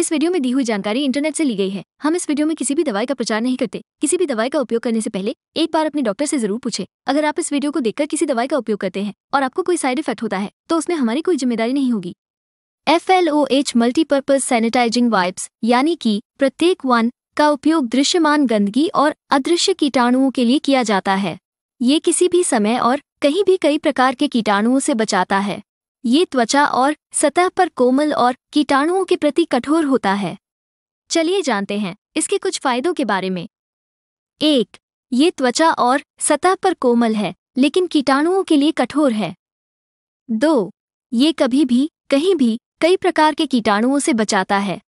इस वीडियो में दी हुई जानकारी इंटरनेट से ली गई है हम इस वीडियो में किसी भी दवाई का प्रचार नहीं करते किसी भी दवाई का उपयोग करने से पहले एक बार अपने डॉक्टर से जरूर पूछे अगर आप इस वीडियो को देखकर किसी दवाई का उपयोग करते हैं और आपको कोई साइड इफेक्ट होता है तो उसमें हमारी कोई जिम्मेदारी नहीं होगी F L O H multipurpose sanitising wipes यानी की प्रत्येक वन का उपयोग दृश्यमान गंदगी और अदृश्य कीटाणुओं के लिए किया जाता है ये किसी भी समय और कहीं भी कई प्रकार के कीटाणुओं से बचाता है ये त्वचा और सतह पर कोमल और कीटाणुओं के प्रति कठोर होता है चलिए जानते हैं इसके कुछ फायदों के बारे में एक ये त्वचा और सतह पर कोमल है लेकिन कीटाणुओं के लिए कठोर है दो ये कभी भी कहीं भी कई प्रकार के कीटाणुओं से बचाता है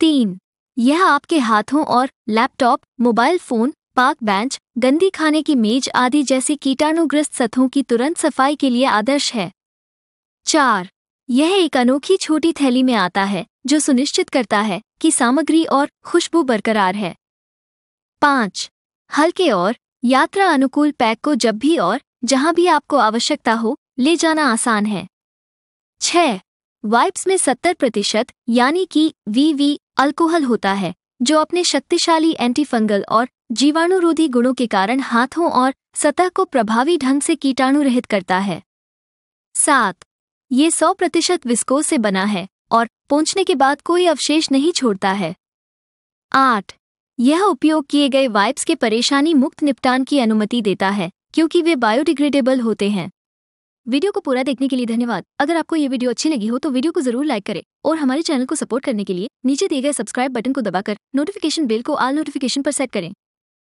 तीन यह आपके हाथों और laptop mobile phone park bench गंदी खाने की मेज आदि जैसी कीटाणुग्रस्त सतहों की तुरंत सफाई के लिए आदर्श है चार यह एक अनोखी छोटी थैली में आता है जो सुनिश्चित करता है कि सामग्री और खुशबू बरकरार है पाँच हल्के और यात्रा अनुकूल पैक को जब भी और जहां भी आपको आवश्यकता हो ले जाना आसान है छह वाइप्स में सत्तर प्रतिशत यानी कि वी वी अल्कोहल होता है जो अपने शक्तिशाली एंटीफंगल और जीवाणुरोधी गुणों के कारण हाथों और सतह को प्रभावी ढंग से कीटाणु रहित करता है सात ये 100 प्रतिशत विस्कोस से बना है और पहुंचने के बाद कोई अवशेष नहीं छोड़ता है आठ यह उपयोग किए गए वाइप्स के परेशानी मुक्त निपटान की अनुमति देता है क्योंकि वे बायोडिग्रेडेबल होते हैं वीडियो को पूरा देखने के लिए धन्यवाद अगर आपको ये वीडियो अच्छी लगी हो तो वीडियो को जरूर लाइक करें और हमारे चैनल को सपोर्ट करने के लिए नीचे दिए गए सब्सक्राइब बटन को दबाकर नोटिफिकेशन बेल को आल नोटिफिकेशन पर सेट करें